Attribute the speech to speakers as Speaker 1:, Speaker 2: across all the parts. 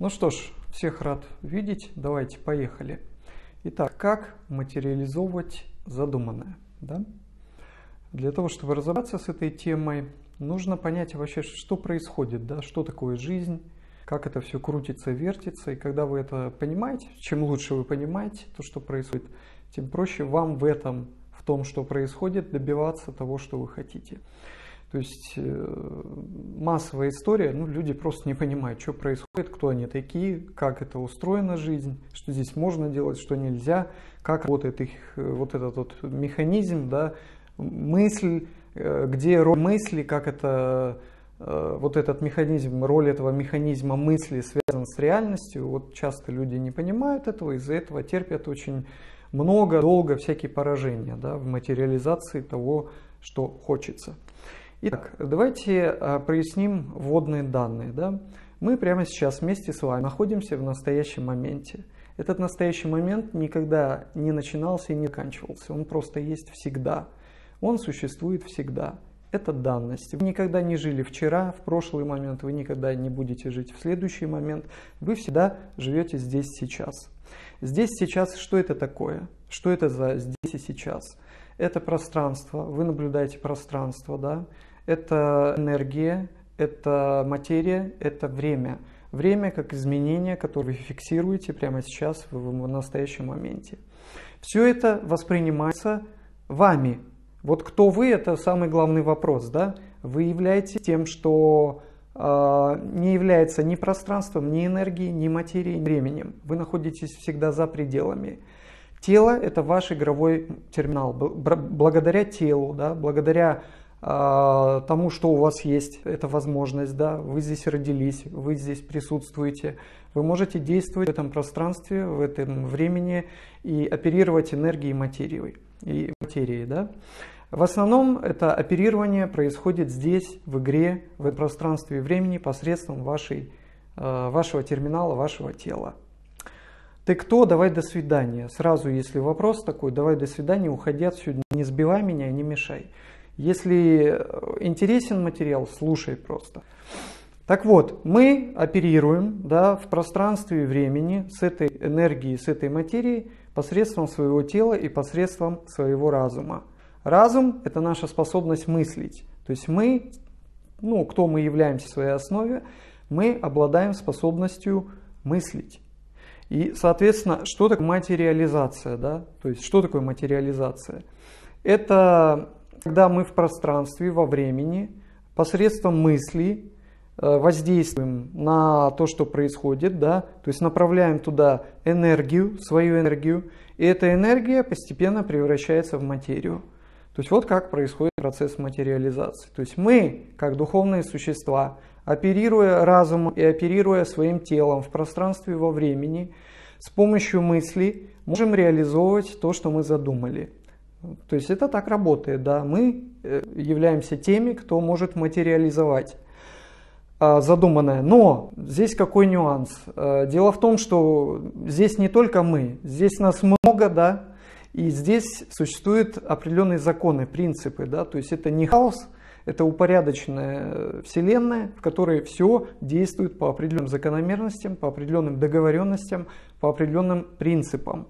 Speaker 1: Ну что ж, всех рад видеть. Давайте поехали. Итак, как материализовывать задуманное? Да? Для того, чтобы разобраться с этой темой, нужно понять вообще, что происходит, да, что такое жизнь, как это все крутится, вертится. И когда вы это понимаете, чем лучше вы понимаете то, что происходит, тем проще вам в этом, в том, что происходит, добиваться того, что вы хотите. То есть э, массовая история, ну, люди просто не понимают, что происходит, кто они такие, как это устроена жизнь, что здесь можно делать, что нельзя, как работает их э, вот этот вот механизм, да, мысль, э, где роль мысли, как это вот этот механизм, роль этого механизма мысли связан с реальностью. Вот часто люди не понимают этого, из-за этого терпят очень много, долго всякие поражения да, в материализации того, что хочется. Итак, давайте а, проясним вводные данные. Да? Мы прямо сейчас вместе с вами находимся в настоящем моменте. Этот настоящий момент никогда не начинался и не заканчивался. Он просто есть всегда. Он существует всегда. Это данность. Вы никогда не жили вчера, в прошлый момент, вы никогда не будете жить в следующий момент. Вы всегда живете здесь сейчас. Здесь сейчас что это такое? Что это за здесь и сейчас? Это пространство, вы наблюдаете пространство, да? Это энергия, это материя, это время. Время как изменение, которое вы фиксируете прямо сейчас, в настоящем моменте. Все это воспринимается вами. Вот кто вы, это самый главный вопрос, да? Вы являетесь тем, что а, не является ни пространством, ни энергией, ни материей, ни временем. Вы находитесь всегда за пределами. Тело – это ваш игровой терминал. Благодаря телу, да, благодаря а, тому, что у вас есть эта возможность, да, вы здесь родились, вы здесь присутствуете, вы можете действовать в этом пространстве, в этом времени и оперировать энергией материи, и материи, да. В основном это оперирование происходит здесь, в игре, в пространстве и времени посредством вашей, а, вашего терминала, вашего тела. Ты кто? Давай до свидания. Сразу, если вопрос такой, давай до свидания, уходи отсюда, не сбивай меня, не мешай. Если э, интересен материал, слушай просто. Так вот, мы оперируем да, в пространстве и времени с этой энергией, с этой материей посредством своего тела и посредством своего разума. Разум – это наша способность мыслить. То есть мы, ну, кто мы являемся в своей основе, мы обладаем способностью мыслить. И, соответственно, что такое материализация? Да? То есть, что такое материализация? Это когда мы в пространстве, во времени, посредством мысли э, воздействуем на то, что происходит, да, то есть направляем туда энергию, свою энергию, и эта энергия постепенно превращается в материю. То есть вот как происходит процесс материализации. То есть мы, как духовные существа, оперируя разумом и оперируя своим телом в пространстве и во времени, с помощью мысли можем реализовывать то, что мы задумали. То есть это так работает, да, мы э, являемся теми, кто может материализовать а, задуманное. Но здесь какой нюанс? Э, дело в том, что здесь не только мы, здесь нас много, да, и здесь существуют определенные законы, принципы, да, то есть это не хаос, это упорядоченная э, вселенная, в которой все действует по определенным закономерностям, по определенным договоренностям, по определенным принципам.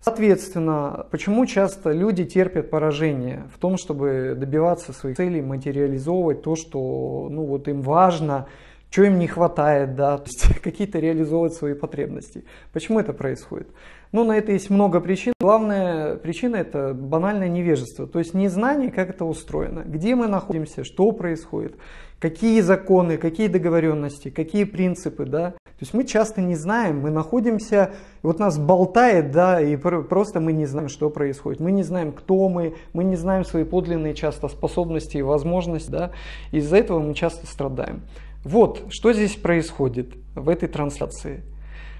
Speaker 1: Соответственно, почему часто люди терпят поражение в том, чтобы добиваться своих целей, материализовывать то, что ну, вот им важно, что им не хватает, да, то есть какие-то реализовывать свои потребности. Почему это происходит? Ну, на это есть много причин. Главная причина – это банальное невежество, то есть незнание, как это устроено, где мы находимся, что происходит какие законы, какие договоренности, какие принципы, да. То есть мы часто не знаем, мы находимся, вот нас болтает, да, и просто мы не знаем, что происходит. Мы не знаем, кто мы, мы не знаем свои подлинные часто способности и возможности, да. Из-за этого мы часто страдаем. Вот, что здесь происходит в этой трансляции.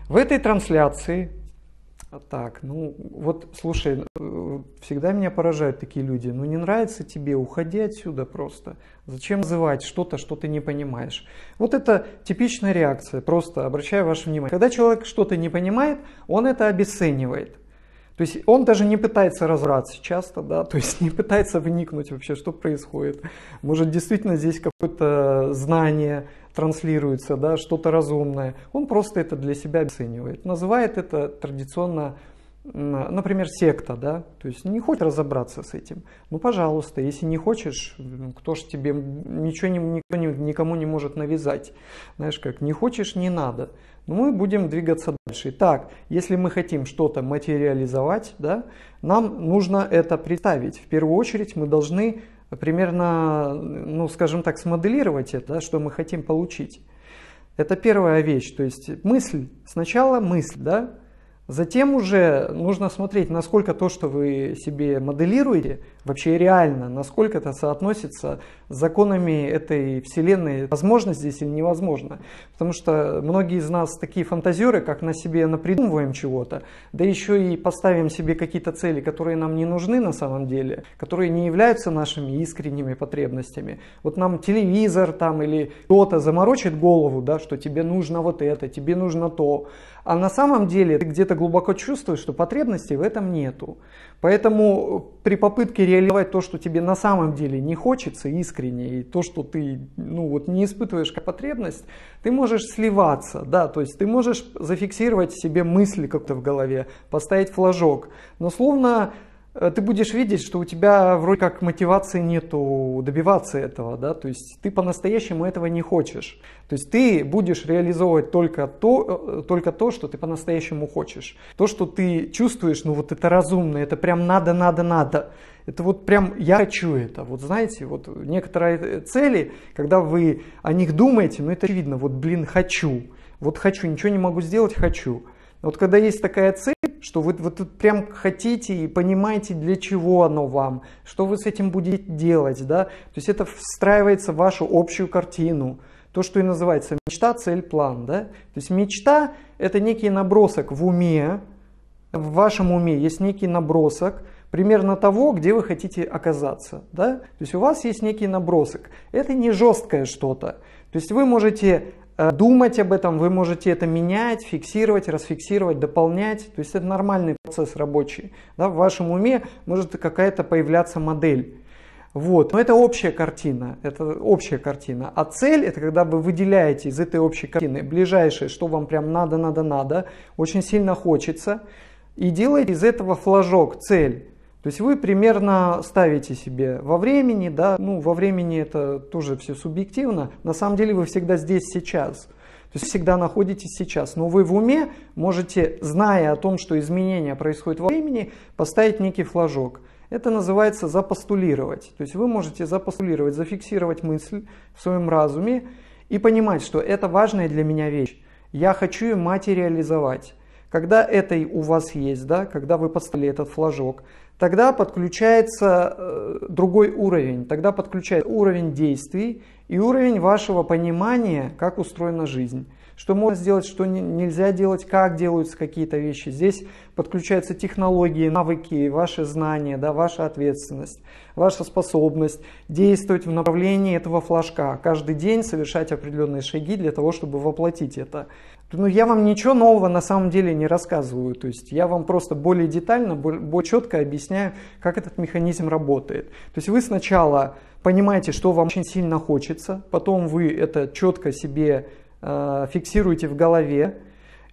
Speaker 1: В этой трансляции а так, ну вот слушай, э, всегда меня поражают такие люди. Ну не нравится тебе, уходи отсюда просто. Зачем называть что-то, что ты не понимаешь? Вот это типичная реакция, просто обращаю ваше внимание. Когда человек что-то не понимает, он это обесценивает. То есть он даже не пытается разобраться часто, да, то есть не пытается вникнуть вообще, что происходит. Может, действительно здесь какое-то знание, транслируется, да, что-то разумное. Он просто это для себя оценивает. Называет это традиционно, например, секта, да, то есть не хочет разобраться с этим. Ну, пожалуйста, если не хочешь, кто ж тебе, ничего не, никто не, никому не может навязать. Знаешь, как не хочешь, не надо. Но ну, мы будем двигаться дальше. Так, если мы хотим что-то материализовать, да, нам нужно это представить. В первую очередь мы должны примерно, ну, скажем так, смоделировать это, да, что мы хотим получить. Это первая вещь, то есть мысль, сначала мысль, да, Затем уже нужно смотреть, насколько то, что вы себе моделируете, вообще реально, насколько это соотносится с законами этой вселенной, возможно здесь или невозможно. Потому что многие из нас такие фантазеры, как на себе напридумываем чего-то, да еще и поставим себе какие-то цели, которые нам не нужны на самом деле, которые не являются нашими искренними потребностями. Вот нам телевизор там или кто-то заморочит голову, да, что тебе нужно вот это, тебе нужно то а на самом деле ты где-то глубоко чувствуешь, что потребностей в этом нету. Поэтому при попытке реализовать то, что тебе на самом деле не хочется искренне, и то, что ты ну, вот, не испытываешь как потребность, ты можешь сливаться, да, то есть ты можешь зафиксировать себе мысли как-то в голове, поставить флажок, но словно Э, ты будешь видеть, что у тебя вроде как мотивации нету добиваться этого, да, то есть ты по-настоящему этого не хочешь. То есть ты будешь реализовывать только то, э, только то, что ты по-настоящему хочешь. То, что ты чувствуешь, ну вот это разумно, это прям надо, надо, надо. Это вот прям я хочу это. Вот знаете, вот некоторые цели, когда вы о них думаете, ну это видно, вот блин, хочу. Вот хочу, ничего не могу сделать, хочу. Вот когда есть такая цель, что вы, вы тут прям хотите и понимаете, для чего оно вам, что вы с этим будете делать, да, то есть это встраивается в вашу общую картину, то, что и называется мечта, цель, план, да, то есть мечта – это некий набросок в уме, в вашем уме есть некий набросок, примерно того, где вы хотите оказаться. Да? То есть у вас есть некий набросок. Это не жесткое что-то. То есть вы можете Э, думать об этом, вы можете это менять, фиксировать, расфиксировать, дополнять. То есть это нормальный процесс рабочий. Да, в вашем уме может какая-то появляться модель. Вот. Но это общая картина. Это общая картина. А цель это когда вы выделяете из этой общей картины ближайшее, что вам прям надо, надо, надо, очень сильно хочется. И делаете из этого флажок, цель. То есть вы примерно ставите себе во времени, да, ну во времени это тоже все субъективно, на самом деле вы всегда здесь сейчас. То есть всегда находитесь сейчас. Но вы в уме можете, зная о том, что изменения происходят во времени, поставить некий флажок. Это называется запостулировать. То есть вы можете запостулировать, зафиксировать мысль в своем разуме и понимать, что это важная для меня вещь. Я хочу ее материализовать. Когда это у вас есть, да, когда вы поставили этот флажок, тогда подключается э, другой уровень, тогда подключается уровень действий и уровень вашего понимания, как устроена жизнь что можно сделать, что не, нельзя делать, как делаются какие-то вещи. Здесь подключаются технологии, навыки, ваши знания, да, ваша ответственность, ваша способность действовать в направлении этого флажка, каждый день совершать определенные шаги для того, чтобы воплотить это. Ну, я вам ничего нового на самом деле не рассказываю, то есть я вам просто более детально, более четко объясняю, как этот механизм работает. То есть вы сначала понимаете, что вам очень сильно хочется, потом вы это четко себе Э, фиксируете в голове,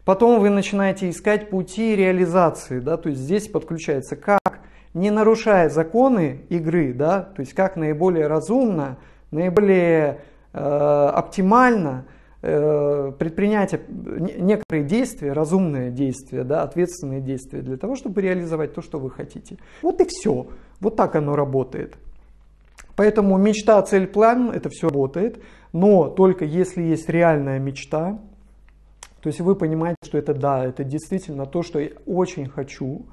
Speaker 1: потом вы начинаете искать пути реализации, да, то есть здесь подключается как, не нарушая законы игры, да, то есть как наиболее разумно, наиболее э, оптимально э, предпринять некоторые действия, разумные действия, да, ответственные действия для того, чтобы реализовать то, что вы хотите. Вот и все. Вот так оно работает. Поэтому мечта, цель, план – это все работает но только если есть реальная мечта, то есть вы понимаете, что это да, это действительно то, что я очень хочу,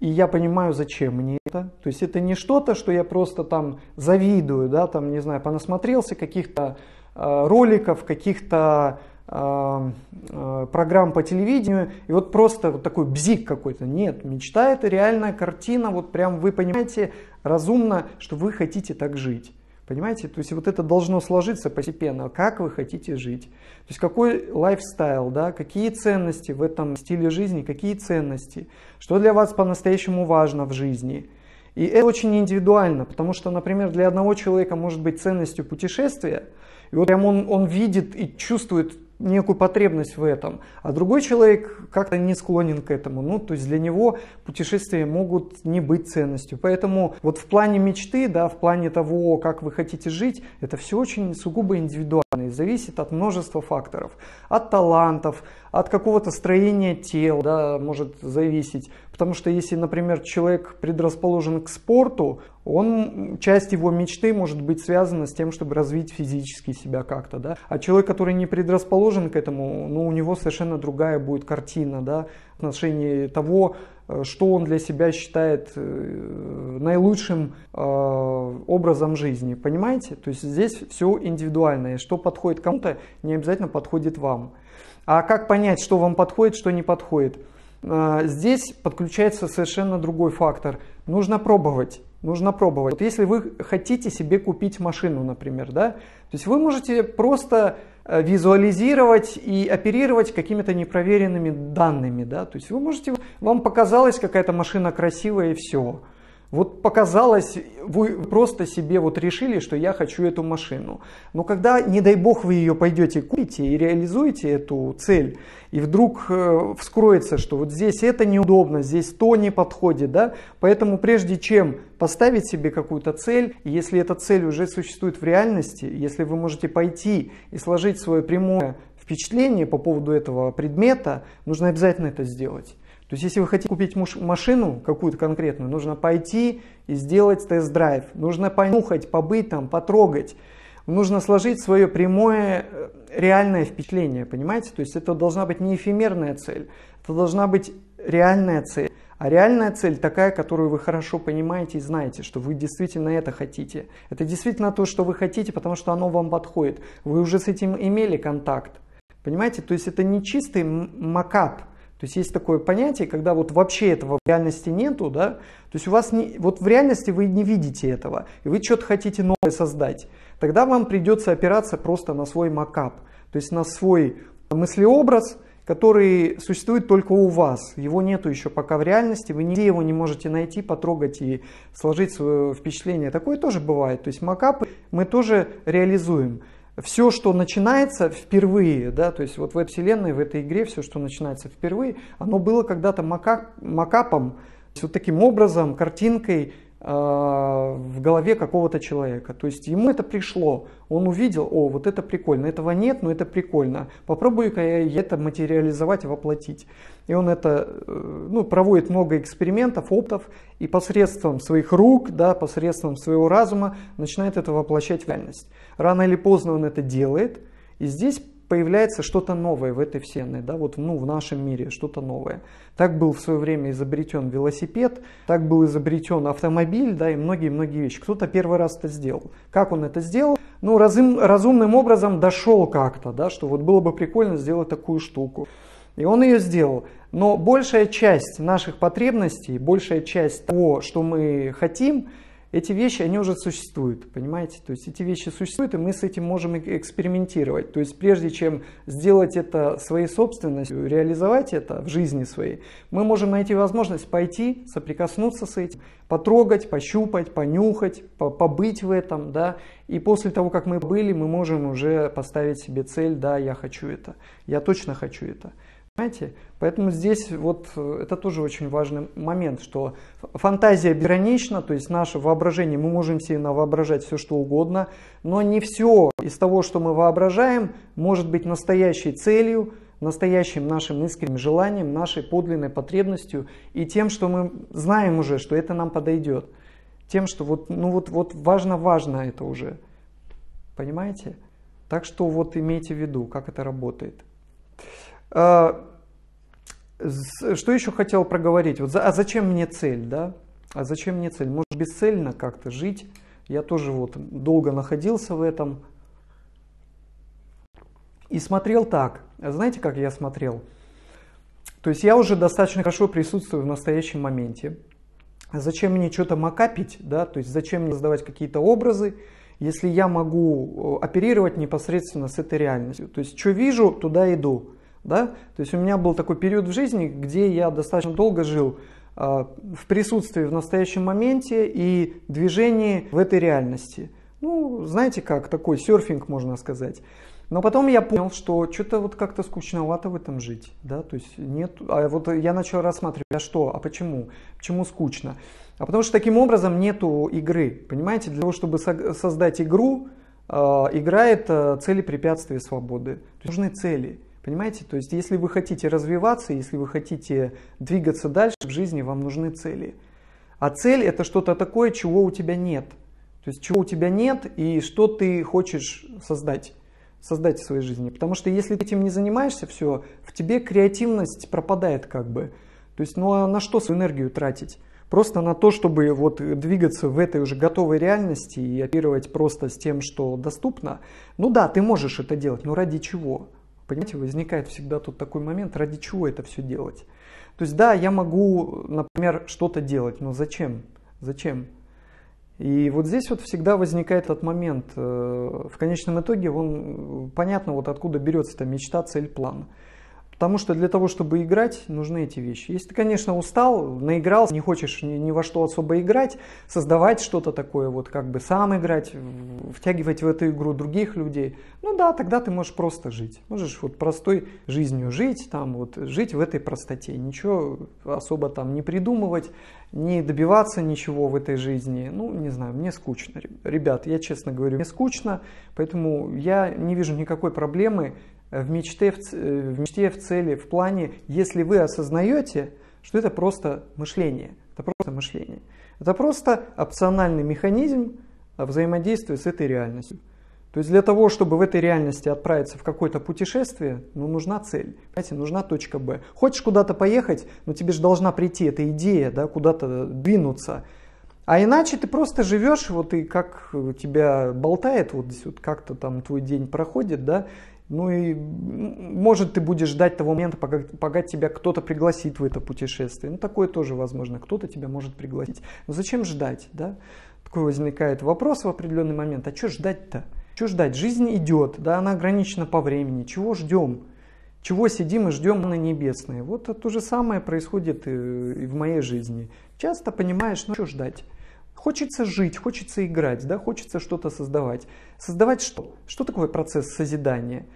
Speaker 1: и я понимаю, зачем мне это. То есть это не что-то, что я просто там завидую, да, там, не знаю, понасмотрелся каких-то э, роликов, каких-то э, э, программ по телевидению, и вот просто вот такой бзик какой-то. Нет, мечта это реальная картина, вот прям вы понимаете разумно, что вы хотите так жить. Понимаете? То есть вот это должно сложиться постепенно, как вы хотите жить. То есть какой лайфстайл, да, какие ценности в этом стиле жизни, какие ценности, что для вас по-настоящему важно в жизни. И это очень индивидуально, потому что, например, для одного человека может быть ценностью путешествия, и вот прям он, он видит и чувствует некую потребность в этом, а другой человек как-то не склонен к этому. Ну, то есть для него путешествия могут не быть ценностью. Поэтому вот в плане мечты, да, в плане того, как вы хотите жить, это все очень сугубо индивидуально и зависит от множества факторов. От талантов, от какого-то строения тела, да, может зависеть. Потому что если, например, человек предрасположен к спорту, он, часть его мечты может быть связана с тем, чтобы развить физически себя как-то, да. А человек, который не предрасположен к этому, ну, у него совершенно другая будет картина, да, в отношении того, э, что он для себя считает э, наилучшим э, образом жизни, понимаете? То есть здесь все индивидуальное, что подходит кому-то, не обязательно подходит вам. А как понять, что вам подходит, что не подходит? Здесь подключается совершенно другой фактор. Нужно пробовать нужно пробовать. Вот если вы хотите себе купить машину, например, да, то есть вы можете просто э, визуализировать и оперировать какими-то непроверенными данными, да, то есть вы можете, вам показалась какая-то машина красивая и все. Вот показалось, вы просто себе вот решили, что я хочу эту машину. Но когда, не дай бог, вы ее пойдете купите и реализуете эту цель, и вдруг э, вскроется, что вот здесь это неудобно, здесь то не подходит, да? Поэтому прежде чем поставить себе какую-то цель, если эта цель уже существует в реальности, если вы можете пойти и сложить свое прямое впечатление по поводу этого предмета, нужно обязательно это сделать. То есть, если вы хотите купить машину какую-то конкретную, нужно пойти и сделать тест-драйв. Нужно понюхать, побыть там, потрогать. Нужно сложить свое прямое, э, реальное впечатление, понимаете? То есть, это должна быть не эфемерная цель, это должна быть реальная цель. А реальная цель такая, которую вы хорошо понимаете и знаете, что вы действительно это хотите. Это действительно то, что вы хотите, потому что оно вам подходит. Вы уже с этим имели контакт. Понимаете? То есть это не чистый макап, то есть есть такое понятие, когда вот вообще этого в реальности нету, да, то есть у вас не, вот в реальности вы не видите этого, и вы что-то хотите новое создать, тогда вам придется опираться просто на свой макап, то есть на свой мыслеобраз, который существует только у вас, его нету еще пока в реальности, вы нигде его не можете найти, потрогать и сложить свое впечатление. Такое тоже бывает, то есть макапы мы тоже реализуем все, что начинается впервые, да, то есть вот в этой вселенной, в этой игре все, что начинается впервые, оно было когда-то макап, макапом, вот таким образом, картинкой э, в голове какого-то человека. То есть ему это пришло, он увидел, о, вот это прикольно, этого нет, но это прикольно, попробую-ка я это материализовать, воплотить. И он это, э, ну, проводит много экспериментов, оптов, и посредством своих рук, да, посредством своего разума начинает это воплощать в реальность. Рано или поздно он это делает, и здесь появляется что-то новое в этой вселенной, да, вот ну, в нашем мире что-то новое. Так был в свое время изобретен велосипед, так был изобретен автомобиль, да, и многие-многие вещи. Кто-то первый раз это сделал. Как он это сделал? Ну, разум, разумным образом дошел как-то, да, что вот было бы прикольно сделать такую штуку. И он ее сделал. Но большая часть наших потребностей, большая часть того, что мы хотим, эти вещи, они уже существуют, понимаете? То есть эти вещи существуют, и мы с этим можем экспериментировать. То есть прежде чем сделать это своей собственностью, реализовать это в жизни своей, мы можем найти возможность пойти, соприкоснуться с этим, потрогать, пощупать, понюхать, побыть в этом, да. И после того, как мы были, мы можем уже поставить себе цель, да, я хочу это, я точно хочу это. Понимаете? Поэтому здесь вот э, это тоже очень важный момент, что фантазия безгранична, то есть наше воображение, мы можем себе воображать все что угодно, но не все из того, что мы воображаем, может быть настоящей целью, настоящим нашим искренним желанием, нашей подлинной потребностью и тем, что мы знаем уже, что это нам подойдет. Тем, что вот, ну вот, вот важно-важно это уже. Понимаете? Так что вот имейте в виду, как это работает. А, что еще хотел проговорить? Вот, а зачем мне цель, да? А зачем мне цель? Может бесцельно как-то жить? Я тоже вот долго находился в этом. И смотрел так. Знаете, как я смотрел? То есть я уже достаточно хорошо присутствую в настоящем моменте. Зачем мне что-то макапить, да? То есть зачем мне создавать какие-то образы, если я могу э, оперировать непосредственно с этой реальностью? То есть что вижу, туда иду. Да? То есть у меня был такой период в жизни, где я достаточно долго жил а, в присутствии в настоящем моменте и движении в этой реальности. Ну, знаете как, такой серфинг, можно сказать. Но потом я понял, что что-то вот как-то скучновато в этом жить, да, то есть нет, а вот я начал рассматривать, а что, а почему, почему скучно, а потому что таким образом нету игры, понимаете, для того, чтобы создать игру, а, играет а, цели препятствия свободы, то есть нужны цели, Понимаете? То есть, если вы хотите развиваться, если вы хотите двигаться дальше в жизни, вам нужны цели. А цель это что-то такое, чего у тебя нет. То есть, чего у тебя нет и что ты хочешь создать создать в своей жизни. Потому что если ты этим не занимаешься, все, в тебе креативность пропадает как бы. То есть, ну а на что свою энергию тратить? Просто на то, чтобы вот двигаться в этой уже готовой реальности и оперировать просто с тем, что доступно. Ну да, ты можешь это делать, но ради чего? Понимаете, возникает всегда тут такой момент, ради чего это все делать. То есть да, я могу, например, что-то делать, но зачем? Зачем? И вот здесь вот всегда возникает этот момент. Э, в конечном итоге он, э, понятно, вот откуда берется эта мечта, цель, план. Потому что для того, чтобы играть, нужны эти вещи. Если ты, конечно, устал, наиграл, не хочешь ни, ни во что особо играть, создавать что-то такое, вот как бы сам играть, втягивать в эту игру других людей, ну да, тогда ты можешь просто жить. Можешь вот простой жизнью жить, там вот жить в этой простоте, ничего особо там не придумывать, не добиваться ничего в этой жизни. Ну, не знаю, мне скучно. Ребят, я честно говорю, мне скучно, поэтому я не вижу никакой проблемы в мечте, в, э, в мечте, в цели, в плане, если вы осознаете, что это просто мышление. Это просто мышление. Это просто опциональный механизм а, взаимодействия с этой реальностью. То есть для того, чтобы в этой реальности отправиться в какое-то путешествие, ну, нужна цель, понимаете, нужна точка Б. Хочешь куда-то поехать, но тебе же должна прийти эта идея, да, куда-то двинуться. А иначе ты просто живешь, вот и как э, тебя болтает, вот здесь вот как-то там твой день проходит, да, ну и может ты будешь ждать того момента, пока, пока тебя кто-то пригласит в это путешествие. Ну такое тоже возможно, кто-то тебя может пригласить. Но зачем ждать, да? Такой возникает вопрос в определенный момент, а что ждать-то? Что ждать? Жизнь идет, да, она ограничена по времени. Чего ждем? Чего сидим и ждем на небесной? Вот то же самое происходит э, и в моей жизни. Часто понимаешь, ну что ждать? Хочется жить, хочется играть, да, хочется что-то создавать. Создавать что? Что такое процесс созидания?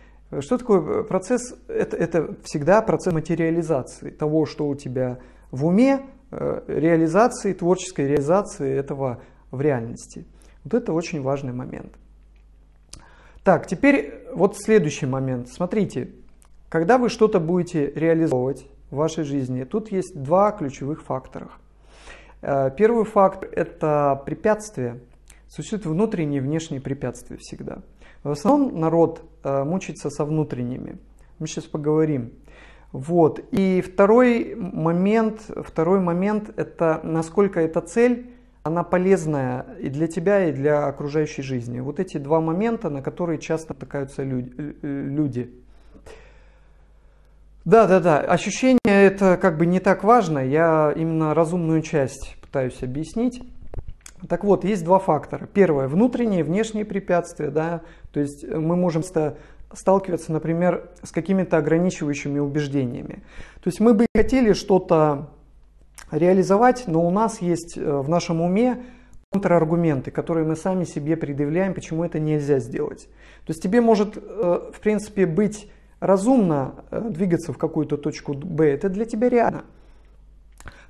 Speaker 1: Что такое э, процесс? Это, это всегда процесс материализации того, что у тебя в уме, э, реализации, творческой реализации этого в реальности. Вот это очень важный момент. Так, теперь вот следующий момент. Смотрите, когда вы что-то будете реализовывать в вашей жизни, тут есть два ключевых фактора. Э, первый фактор – это препятствия. Существуют внутренние и внешние препятствия всегда – в основном народ э, мучается со внутренними. Мы сейчас поговорим. Вот. И второй момент, второй момент – это насколько эта цель, она полезная и для тебя, и для окружающей жизни. Вот эти два момента, на которые часто натыкаются э, люди. Да, да, да. Ощущение это как бы не так важно. Я именно разумную часть пытаюсь объяснить. Так вот, есть два фактора. Первое, внутренние и внешние препятствия. Да? То есть э, мы можем сталкиваться, например, с какими-то ограничивающими убеждениями. То есть мы бы хотели что-то реализовать, но у нас есть э, в нашем уме контраргументы, которые мы сами себе предъявляем, почему это нельзя сделать. То есть тебе может, э, в принципе, быть разумно двигаться в какую-то точку Б, это для тебя реально.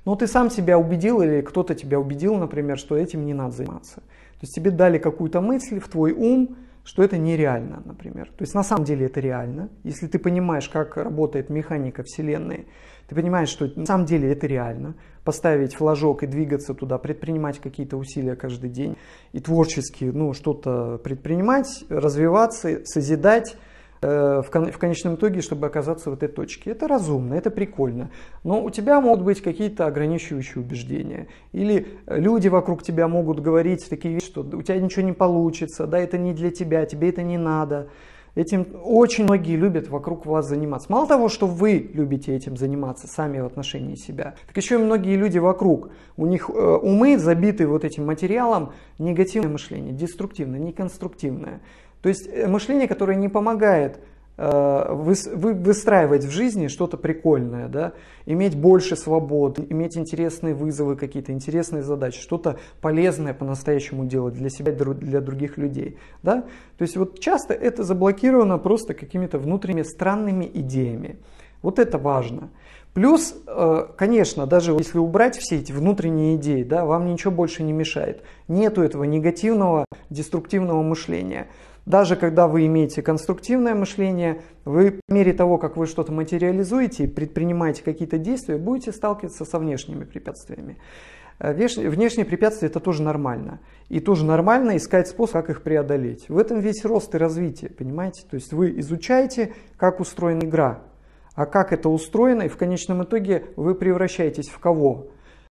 Speaker 1: Но ну, ты сам себя убедил или кто-то тебя убедил, например, что этим не надо заниматься. То есть тебе дали какую-то мысль в твой ум, что это нереально, например. То есть на самом деле это реально. Если ты понимаешь, как работает механика Вселенной, ты понимаешь, что на самом деле это реально. Поставить флажок и двигаться туда, предпринимать какие-то усилия каждый день и творчески ну, что-то предпринимать, развиваться, созидать, Э, в, конечном итоге, чтобы оказаться в этой точке. Это разумно, это прикольно. Но у тебя могут быть какие-то ограничивающие убеждения. Или люди вокруг тебя могут говорить такие вещи, что у тебя ничего не получится, да, это не для тебя, тебе это не надо. Этим очень многие любят вокруг вас заниматься. Мало того, что вы любите этим заниматься сами в отношении себя, так еще и многие люди вокруг. У них э, умы забиты вот этим материалом негативное мышление, деструктивное, неконструктивное. То есть э, мышление, которое не помогает э, выстраивать в жизни что-то прикольное, да? иметь больше свободы, иметь интересные вызовы какие-то, интересные задачи, что-то полезное по-настоящему делать для себя, для других людей. Да? То есть вот часто это заблокировано просто какими-то внутренними странными идеями. Вот это важно. Плюс, э, конечно, даже если убрать все эти внутренние идеи, да, вам ничего больше не мешает. Нету этого негативного, деструктивного мышления. Даже когда вы имеете конструктивное мышление, вы по мере того, как вы что-то материализуете и предпринимаете какие-то действия, будете сталкиваться со внешними препятствиями. Э, внешние препятствия это тоже нормально. И тоже нормально искать способ, как их преодолеть. В этом весь рост и развитие, понимаете? То есть вы изучаете, как устроена игра, а как это устроено, и в конечном итоге вы превращаетесь в кого?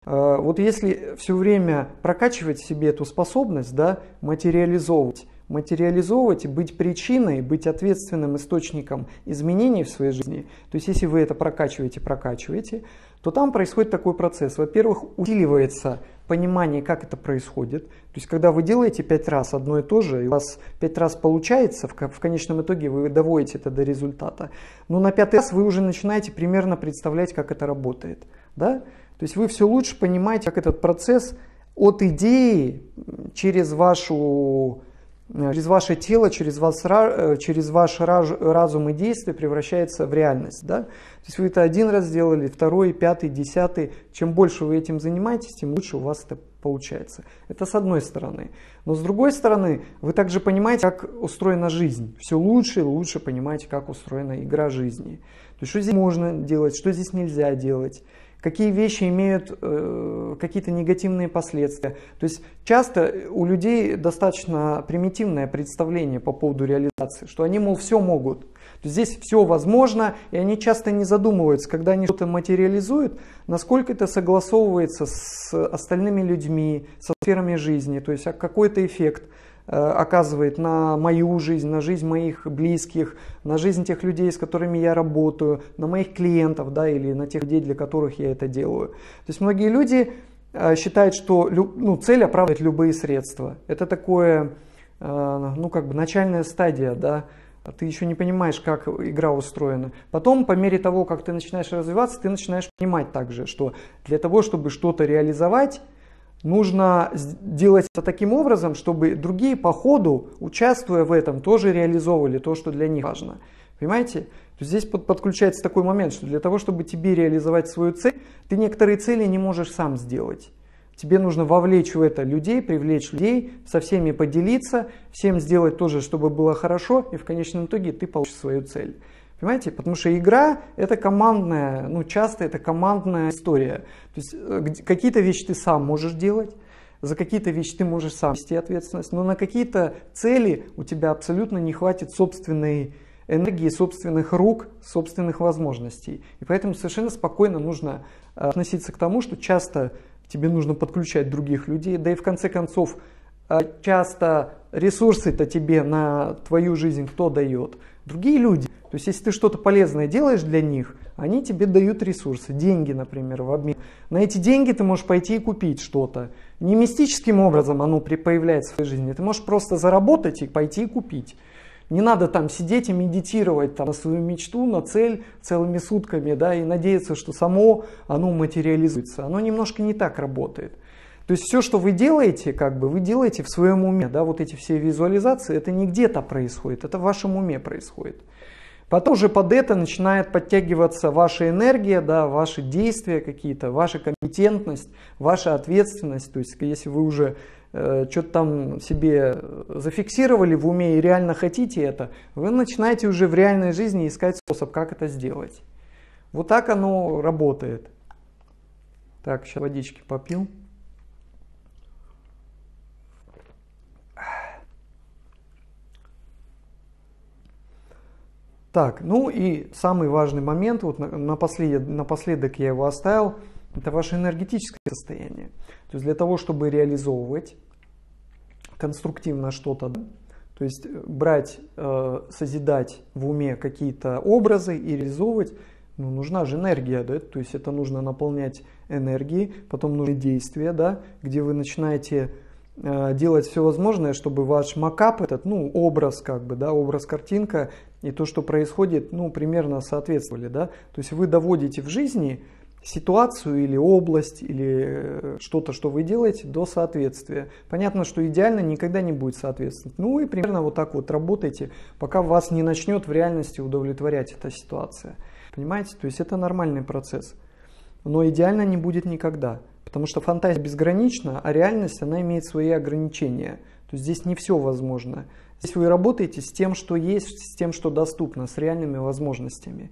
Speaker 1: Э, вот если все время прокачивать себе эту способность, да, материализовывать, материализовывать и быть причиной, быть ответственным источником изменений в своей жизни. То есть если вы это прокачиваете, прокачиваете, то там происходит такой процесс. Во-первых, усиливается понимание, как это происходит. То есть когда вы делаете пять раз одно и то же, и у вас пять раз получается, в конечном итоге вы доводите это до результата. Но на пятый раз вы уже начинаете примерно представлять, как это работает. Да? То есть вы все лучше понимаете, как этот процесс от идеи через вашу Э, через ваше тело, через, вас, э, через ваш разум и действие превращается в реальность. Да? То есть вы это один раз сделали, второй, пятый, десятый. Чем больше вы этим занимаетесь, тем лучше у вас это получается. Это с одной стороны. Но с другой стороны, вы также понимаете, как устроена жизнь. Все лучше и лучше понимаете, как устроена игра жизни. То есть что здесь можно делать, что здесь нельзя делать какие вещи имеют э, какие-то негативные последствия. То есть часто у людей достаточно примитивное представление по поводу реализации, что они, мол, все могут. То есть здесь все возможно, и они часто не задумываются, когда они что-то материализуют, насколько это согласовывается с остальными людьми, со сферами жизни, то есть а какой-то эффект. Э, оказывает на мою жизнь, на жизнь моих близких, на жизнь тех людей, с которыми я работаю, на моих клиентов, да, или на тех людей, для которых я это делаю. То есть многие люди э, считают, что ну, цель оправдывает любые средства. Это такое, э, ну, как бы начальная стадия, да, ты еще не понимаешь, как игра устроена. Потом, по мере того, как ты начинаешь развиваться, ты начинаешь понимать также, что для того, чтобы что-то реализовать, нужно делать это таким образом, чтобы другие по ходу, участвуя в этом, тоже реализовывали то, что для них важно. Понимаете? То здесь подключается такой момент, что для того, чтобы тебе реализовать свою цель, ты некоторые цели не можешь сам сделать. Тебе нужно вовлечь в это людей, привлечь людей, со всеми поделиться, всем сделать то же, чтобы было хорошо, и в конечном итоге ты получишь свою цель. Понимаете? Потому что игра это командная, ну часто это командная история. То есть э, какие-то вещи ты сам можешь делать, за какие-то вещи ты можешь сам нести ответственность, но на какие-то цели у тебя абсолютно не хватит собственной энергии, собственных рук, собственных возможностей. И поэтому совершенно спокойно нужно э, относиться к тому, что часто тебе нужно подключать других людей, да и в конце концов э, часто ресурсы-то тебе на твою жизнь кто дает? Другие люди. То есть, если ты что-то полезное делаешь для них, они тебе дают ресурсы, деньги, например, в обмен. На эти деньги ты можешь пойти и купить что-то. Не мистическим образом оно появляется в твоей жизни. Ты можешь просто заработать и пойти и купить. Не надо там сидеть и медитировать там, на свою мечту, на цель целыми сутками, да, и надеяться, что само оно материализуется. Оно немножко не так работает. То есть все, что вы делаете, как бы вы делаете в своем уме, да, вот эти все визуализации, это не где-то происходит, это в вашем уме происходит. Потом же под это начинает подтягиваться ваша энергия, да, ваши действия какие-то, ваша компетентность, ваша ответственность. То есть, если вы уже э, что-то там себе зафиксировали в уме и реально хотите это, вы начинаете уже в реальной жизни искать способ, как это сделать. Вот так оно работает. Так, сейчас водички попил. Так, ну и самый важный момент, вот напоследок, напоследок я его оставил, это ваше энергетическое состояние. То есть для того, чтобы реализовывать конструктивно что-то, то есть э, брать, э, созидать в уме какие-то образы и реализовывать, ну, нужна же энергия, да, то есть это нужно наполнять энергией, потом нужны действия, да, где вы начинаете э, делать все возможное, чтобы ваш макап этот, ну, образ как бы, да, образ, картинка и то, что происходит, ну, примерно соответствовали, да. То есть вы доводите в жизни ситуацию или область или э, что-то, что вы делаете, до соответствия. Понятно, что идеально никогда не будет соответствовать. Ну и примерно вот так вот работаете, пока вас не начнет в реальности удовлетворять эта ситуация. Понимаете? То есть это нормальный процесс. Но идеально не будет никогда. Потому что фантазия безгранична, а реальность, она имеет свои ограничения. То есть здесь не все возможно. Здесь вы работаете с тем, что есть, с тем, что доступно, с реальными возможностями.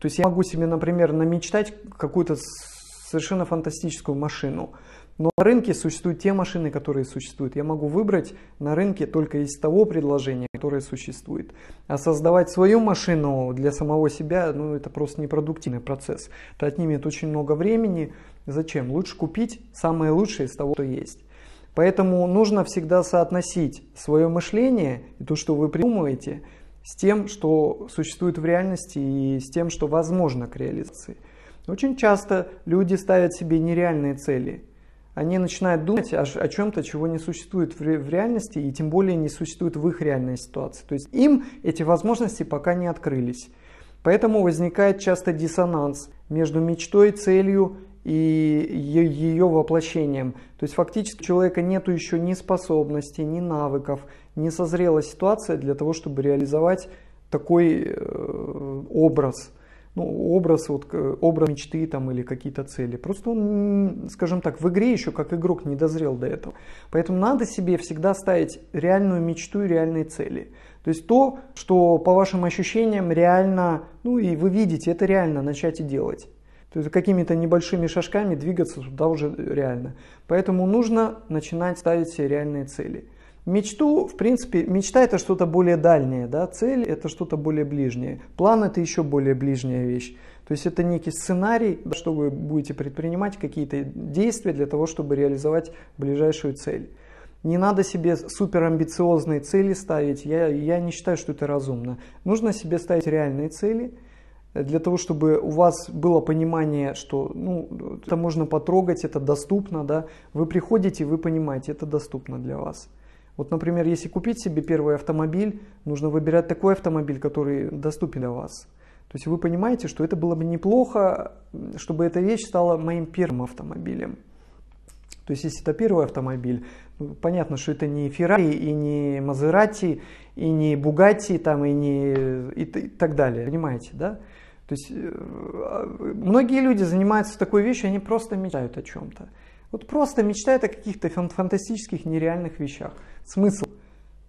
Speaker 1: То есть я могу себе, например, намечтать какую-то совершенно фантастическую машину. Но на рынке существуют те машины, которые существуют. Я могу выбрать на рынке только из того предложения, которое существует. А создавать свою машину для самого себя, ну это просто непродуктивный процесс. Это отнимет очень много времени. Зачем? Лучше купить самое лучшее из того, что есть. Поэтому нужно всегда соотносить свое мышление и то, что вы придумываете, с тем, что существует в реальности и с тем, что возможно к реализации. Очень часто люди ставят себе нереальные цели. Они начинают думать о, о чем-то, чего не существует в, в реальности и тем более не существует в их реальной ситуации. То есть им эти возможности пока не открылись. Поэтому возникает часто диссонанс между мечтой, и целью и ее воплощением. То есть фактически у человека нет еще ни способностей, ни навыков, не созрела ситуация для того, чтобы реализовать такой э, образ, ну, образ, вот, образ мечты там, или какие-то цели. Просто он, скажем так, в игре еще как игрок не дозрел до этого. Поэтому надо себе всегда ставить реальную мечту и реальные цели. То есть то, что по вашим ощущениям реально, ну и вы видите, это реально начать и делать. То есть какими-то небольшими шажками двигаться туда уже реально. Поэтому нужно начинать ставить себе реальные цели. Мечту, в принципе, мечта это что-то более дальнее, да, цель это что-то более ближнее. План это еще более ближняя вещь. То есть это некий сценарий, что вы будете предпринимать, какие-то действия для того, чтобы реализовать ближайшую цель. Не надо себе суперамбициозные цели ставить, я, я не считаю, что это разумно. Нужно себе ставить реальные цели – для того, чтобы у вас было понимание, что ну, это можно потрогать, это доступно, да, вы приходите, вы понимаете, это доступно для вас. Вот, например, если купить себе первый автомобиль, нужно выбирать такой автомобиль, который доступен для вас. То есть вы понимаете, что это было бы неплохо, чтобы эта вещь стала моим первым автомобилем. То есть, если это первый автомобиль, ну, понятно, что это не Феррари, и не Мазерати, и не Бугати, там, и не... И, и так далее, понимаете, да? То есть, э, а, многие люди занимаются такой вещью, они просто мечтают о чем-то. Вот просто мечтают о каких-то фантастических, нереальных вещах. Смысл.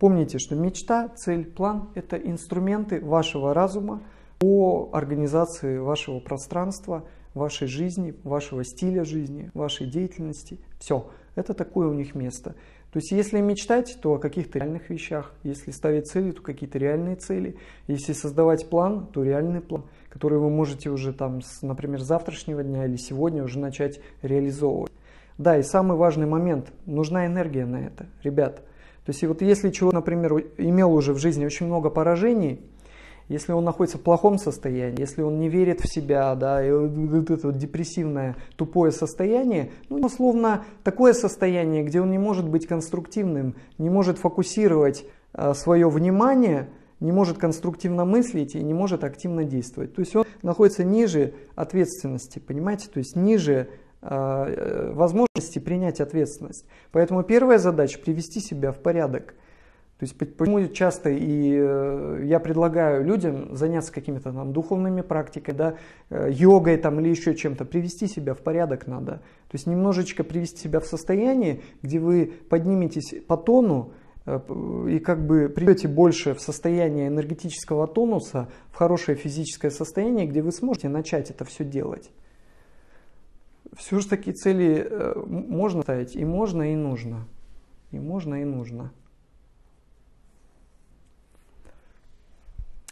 Speaker 1: Помните, что мечта, цель, план – это инструменты вашего разума по организации вашего пространства – вашей жизни, вашего стиля жизни, вашей деятельности. Все, это такое у них место. То есть если мечтать, то о каких-то реальных вещах. Если ставить цели, то какие-то реальные цели. Если создавать план, то реальный план, который вы можете уже там, с, например, завтрашнего дня или сегодня уже начать реализовывать. Да, и самый важный момент, нужна энергия на это, ребят. То есть и вот если человек, например, имел уже в жизни очень много поражений, если он находится в плохом состоянии, если он не верит в себя, да, и вот это вот депрессивное, тупое состояние, ну, условно, такое состояние, где он не может быть конструктивным, не может фокусировать э, свое внимание, не может конструктивно мыслить и не может активно действовать. То есть он находится ниже ответственности, понимаете, то есть ниже э, э, возможности принять ответственность. Поэтому первая задача – привести себя в порядок – то есть почему часто и э, я предлагаю людям заняться какими-то там духовными практиками, да, э, йогой там или еще чем-то, привести себя в порядок надо. То есть немножечко привести себя в состояние, где вы подниметесь по тону, э, и как бы придете больше в состояние энергетического тонуса, в хорошее физическое состояние, где вы сможете начать это все делать. Все же такие цели можно ставить, и можно, и нужно. И можно, и нужно.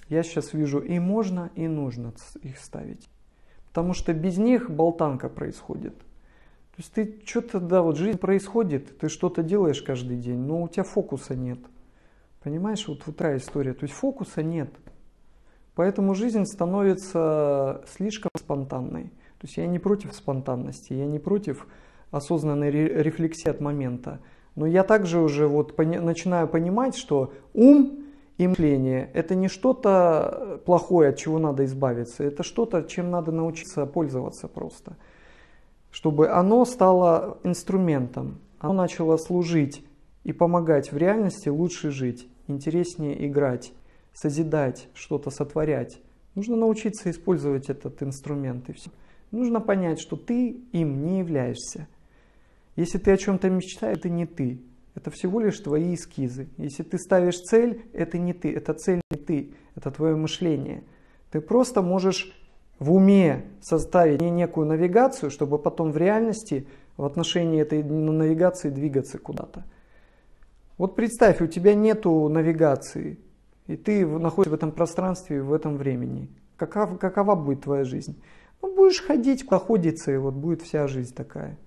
Speaker 1: Я сейчас вижу и можно, и нужно их ставить. Потому что без них болтанка происходит. То есть ты что-то, да, вот жизнь происходит, ты что-то делаешь каждый день, но у тебя фокуса нет. Понимаешь, вот вторая история. То есть фокуса нет. Поэтому жизнь становится слишком спонтанной. То есть я не против спонтанности, я не против осознанной рефлексии от момента. Но я также уже вот пони- начинаю понимать, что ум и мышление – это не что-то плохое, от чего надо избавиться, это что-то, чем надо научиться пользоваться просто. Чтобы оно стало инструментом, оно начало служить и помогать в реальности лучше жить, интереснее играть, созидать, что-то сотворять. Нужно научиться использовать этот инструмент и все. Нужно понять, что ты им не являешься. Если ты о чем-то мечтаешь, это не ты это всего лишь твои эскизы. Если ты ставишь цель, это не ты, это цель не ты, это твое мышление. Ты просто можешь в уме составить некую навигацию, чтобы потом в реальности в отношении этой навигации двигаться куда-то. Вот представь, у тебя нету навигации, и ты находишься в этом пространстве, в этом времени. Какова, какова будет твоя жизнь? Ну, будешь ходить, походиться, и вот будет вся жизнь такая –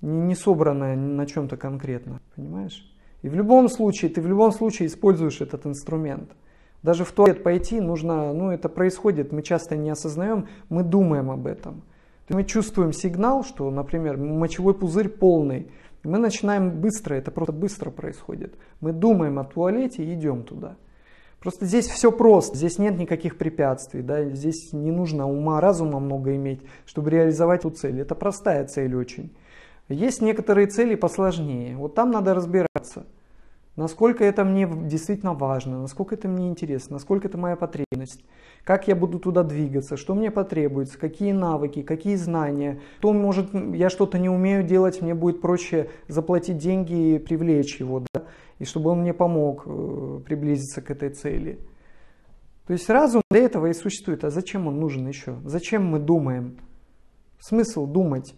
Speaker 1: не, собранная на чем-то конкретно, понимаешь? И в любом случае, ты в любом случае используешь этот инструмент. Даже в туалет пойти нужно, ну это происходит, мы часто не осознаем, мы думаем об этом. Мы чувствуем сигнал, что, например, мочевой пузырь полный, мы начинаем быстро, это просто быстро происходит. Мы думаем о туалете и идем туда. Просто здесь все просто, здесь нет никаких препятствий, да, здесь не нужно ума, разума много иметь, чтобы реализовать эту цель. Это простая цель очень. Есть некоторые цели посложнее. Вот там надо разбираться, насколько это мне действительно важно, насколько это мне интересно, насколько это моя потребность, как я буду туда двигаться, что мне потребуется, какие навыки, какие знания. То, может, я что-то не умею делать, мне будет проще заплатить деньги и привлечь его, да, и чтобы он мне помог э, приблизиться к этой цели. То есть разум для этого и существует. А зачем он нужен еще? Зачем мы думаем? Смысл думать?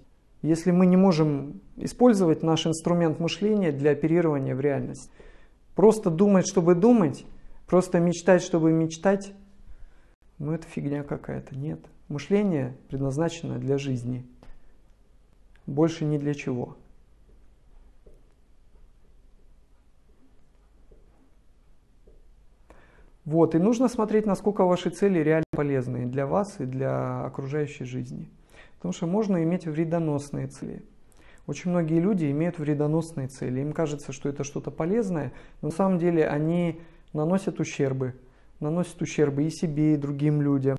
Speaker 1: если мы не можем использовать наш инструмент мышления для оперирования в реальность. Просто думать, чтобы думать, просто мечтать, чтобы мечтать, ну это фигня какая-то, нет. Мышление предназначено для жизни, больше ни для чего. Вот, и нужно смотреть, насколько ваши цели реально полезны для вас и для окружающей жизни. Потому что можно иметь вредоносные цели. Очень многие люди имеют вредоносные цели. Им кажется, что это что-то полезное, но на самом деле они наносят ущербы. Наносят ущербы и себе, и другим людям.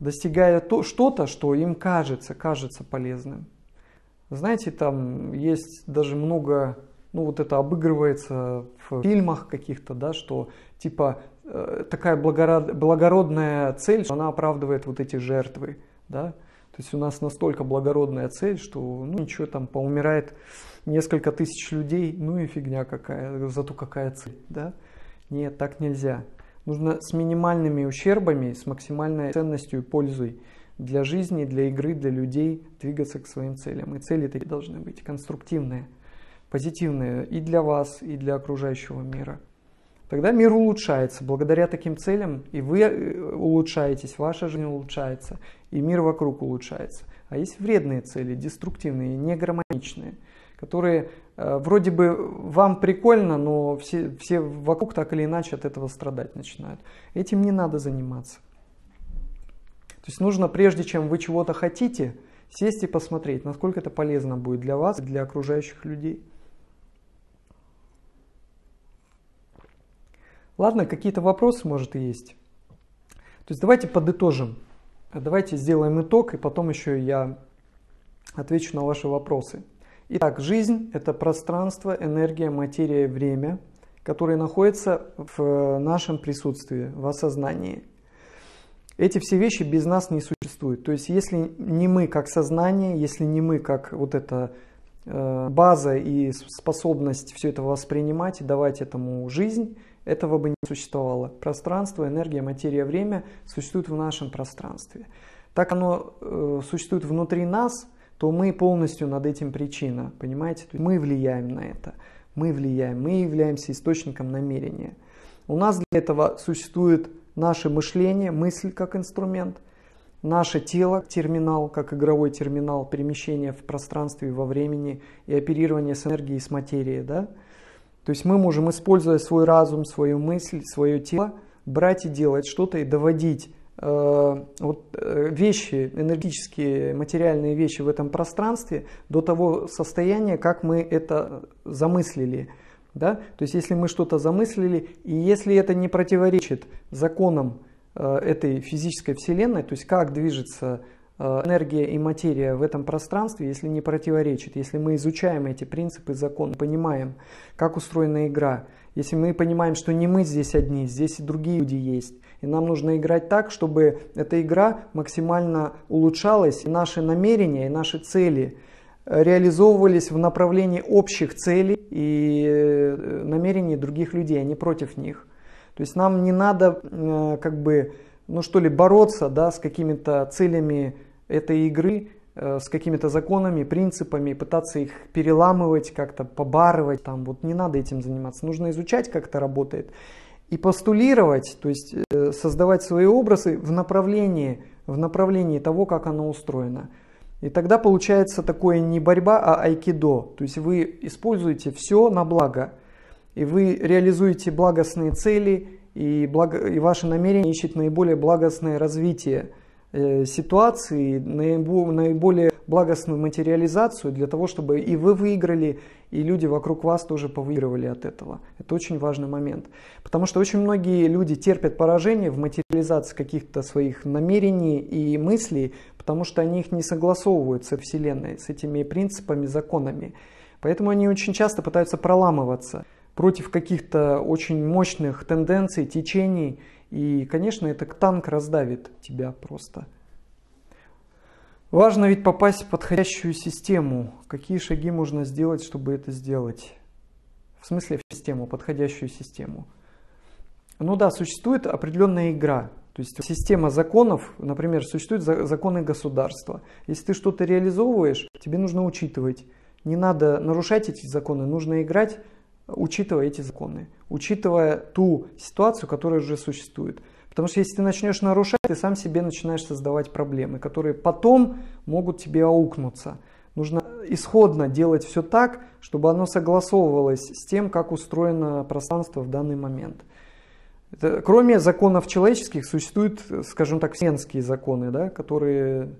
Speaker 1: Достигая то, что-то, что им кажется, кажется полезным. Знаете, там есть даже много, ну вот это обыгрывается в фильмах каких-то, да, что типа э, такая благородная цель, что она оправдывает вот эти жертвы, да, то есть у нас настолько благородная цель, что ну ничего там поумирает несколько тысяч людей, ну и фигня какая, зато какая цель, да? Нет, так нельзя. Нужно с минимальными ущербами, с максимальной ценностью и пользой для жизни, для игры, для людей двигаться к своим целям. И цели такие должны быть конструктивные, позитивные и для вас, и для окружающего мира тогда мир улучшается. Благодаря таким целям и вы э, улучшаетесь, ваша жизнь улучшается, и мир вокруг улучшается. А есть вредные цели, деструктивные, негармоничные, которые э, вроде бы вам прикольно, но все, все вокруг так или иначе от этого страдать начинают. Этим не надо заниматься. То есть нужно, прежде чем вы чего-то хотите, сесть и посмотреть, насколько это полезно будет для вас и для окружающих людей. Ладно, какие-то вопросы, может, и есть. То есть давайте подытожим. Давайте сделаем итог, и потом еще я отвечу на ваши вопросы. Итак, жизнь – это пространство, энергия, материя время, которые находятся в э, нашем присутствии, в осознании. Эти все вещи без нас не существуют. То есть если не мы как сознание, если не мы как вот эта э, база и способность все это воспринимать и давать этому жизнь, этого бы не существовало. Пространство, энергия, материя, время существуют в нашем пространстве. Так оно э, существует внутри нас, то мы полностью над этим причина, понимаете? То есть мы влияем на это, мы влияем, мы являемся источником намерения. У нас для этого существует наше мышление, мысль как инструмент, наше тело, терминал, как игровой терминал, перемещения в пространстве и во времени и оперирование с энергией и с материей, да? То есть мы можем, используя свой разум, свою мысль, свое тело, брать и делать что-то и доводить э, вот, э, вещи, энергетические, материальные вещи в этом пространстве до того состояния, как мы это замыслили. Да? То есть если мы что-то замыслили, и если это не противоречит законам э, этой физической вселенной, то есть как движется Э, энергия и материя в этом пространстве, если не противоречит, если мы изучаем эти принципы, закон, понимаем, как устроена игра, если мы понимаем, что не мы здесь одни, здесь и другие люди есть, и нам нужно играть так, чтобы эта игра максимально улучшалась, и наши намерения, и наши цели э, реализовывались в направлении общих целей и э, намерений других людей, а не против них. То есть нам не надо как бы, ну что ли, бороться да, с какими-то целями этой игры э, с какими-то законами, принципами, пытаться их переламывать, как-то побарывать, там вот не надо этим заниматься, нужно изучать, как это работает, и постулировать, то есть э, создавать свои образы в направлении, в направлении того, как оно устроено. И тогда получается такое не борьба, а айкидо, то есть вы используете все на благо, и вы реализуете благостные цели, и, благо, и ваше намерение ищет наиболее благостное развитие – Э, ситуации наиболее благостную материализацию для того, чтобы и вы выиграли, и люди вокруг вас тоже повыигрывали от этого. Это очень важный момент. Потому что очень многие люди терпят поражение в материализации каких-то своих намерений и мыслей, потому что они их не согласовывают со Вселенной, с этими принципами, законами. Поэтому они очень часто пытаются проламываться против каких-то очень мощных тенденций, течений – и, конечно, этот танк раздавит тебя просто. Важно ведь попасть в подходящую систему. Какие шаги можно сделать, чтобы это сделать? В смысле в систему, подходящую систему. Ну да, существует определенная игра. То есть система законов, например, существуют законы государства. Если ты что-то реализовываешь, тебе нужно учитывать. Не надо нарушать эти законы, нужно играть учитывая эти законы, учитывая ту ситуацию, которая уже существует. Потому что если ты начнешь нарушать, ты сам себе начинаешь создавать проблемы, которые потом могут тебе аукнуться. Нужно исходно делать все так, чтобы оно согласовывалось с тем, как устроено пространство в данный момент. Это, кроме законов человеческих существуют, скажем так, вселенские законы, да, которые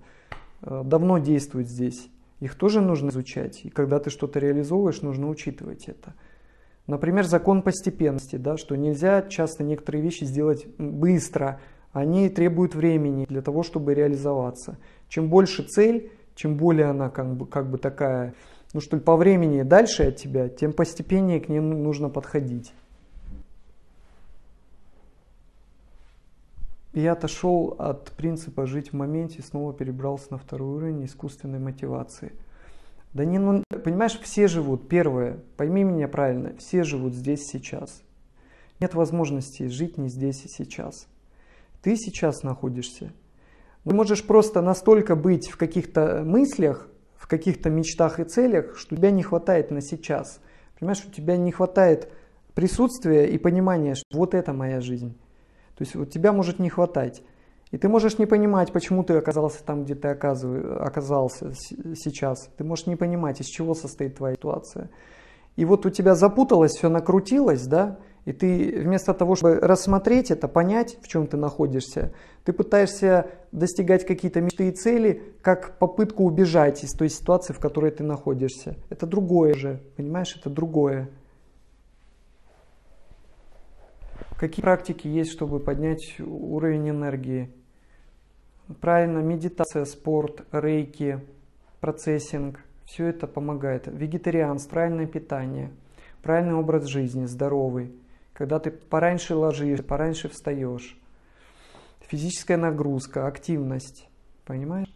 Speaker 1: э, давно действуют здесь. Их тоже нужно изучать. И когда ты что-то реализовываешь, нужно учитывать это. Например, закон постепенности, да, что нельзя часто некоторые вещи сделать быстро, они требуют времени для того, чтобы реализоваться. Чем больше цель, чем более она как бы, как бы такая, ну что ли, по времени дальше от тебя, тем постепеннее к ней ну, нужно подходить. Я отошел от принципа жить в моменте, и снова перебрался на второй уровень искусственной мотивации – да не, ну, понимаешь, все живут, первое, пойми меня правильно, все живут здесь сейчас. Нет возможности жить не здесь и сейчас. Ты сейчас находишься. Ты можешь просто настолько быть в каких-то мыслях, в каких-то мечтах и целях, что тебя не хватает на сейчас. Понимаешь, у тебя не хватает присутствия и понимания, что вот это моя жизнь. То есть вот тебя может не хватать. И ты можешь не понимать, почему ты оказался там, где ты оказался сейчас. Ты можешь не понимать, из чего состоит твоя ситуация. И вот у тебя запуталось, все накрутилось, да, и ты вместо того, чтобы рассмотреть это, понять, в чем ты находишься, ты пытаешься достигать какие-то мечты и цели, как попытку убежать из той ситуации, в которой ты находишься. Это другое же, понимаешь, это другое. Какие практики есть, чтобы поднять уровень энергии? правильно, медитация, спорт, рейки, процессинг, все это помогает. Вегетарианство, правильное питание, правильный образ жизни, здоровый, когда ты пораньше ложишься, пораньше встаешь, физическая нагрузка, активность, понимаешь?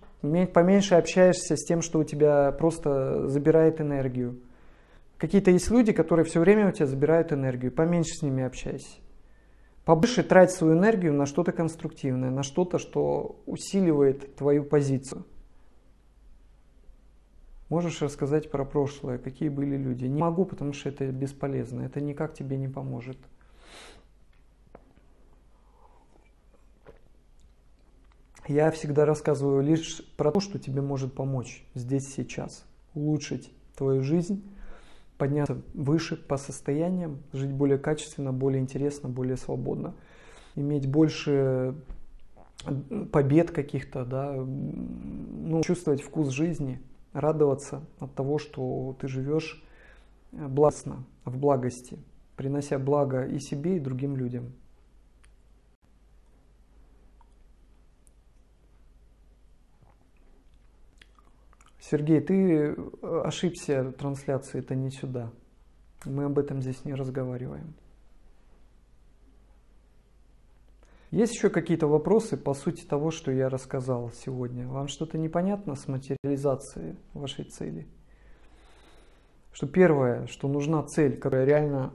Speaker 1: Поменьше общаешься с тем, что у тебя просто забирает энергию. Какие-то есть люди, которые все время у тебя забирают энергию, поменьше с ними общайся. Побольше трать свою энергию на что-то конструктивное, на что-то, что усиливает твою позицию. Можешь рассказать про прошлое, какие были люди? Не могу, потому что это бесполезно, это никак тебе не поможет. Я всегда рассказываю лишь про то, что тебе может помочь здесь, сейчас, улучшить твою жизнь, подняться выше по состояниям, жить более качественно, более интересно, более свободно, иметь больше побед каких-то, да, ну, чувствовать вкус жизни, радоваться от того, что ты живешь э, благостно, в благости, принося благо и себе, и другим людям. Сергей, ты э, ошибся, трансляции это не сюда. Мы об этом здесь не разговариваем. Есть еще какие-то вопросы по сути того, что я рассказал сегодня? Вам что-то непонятно с материализацией вашей цели? Что первое, что нужна цель, которая реально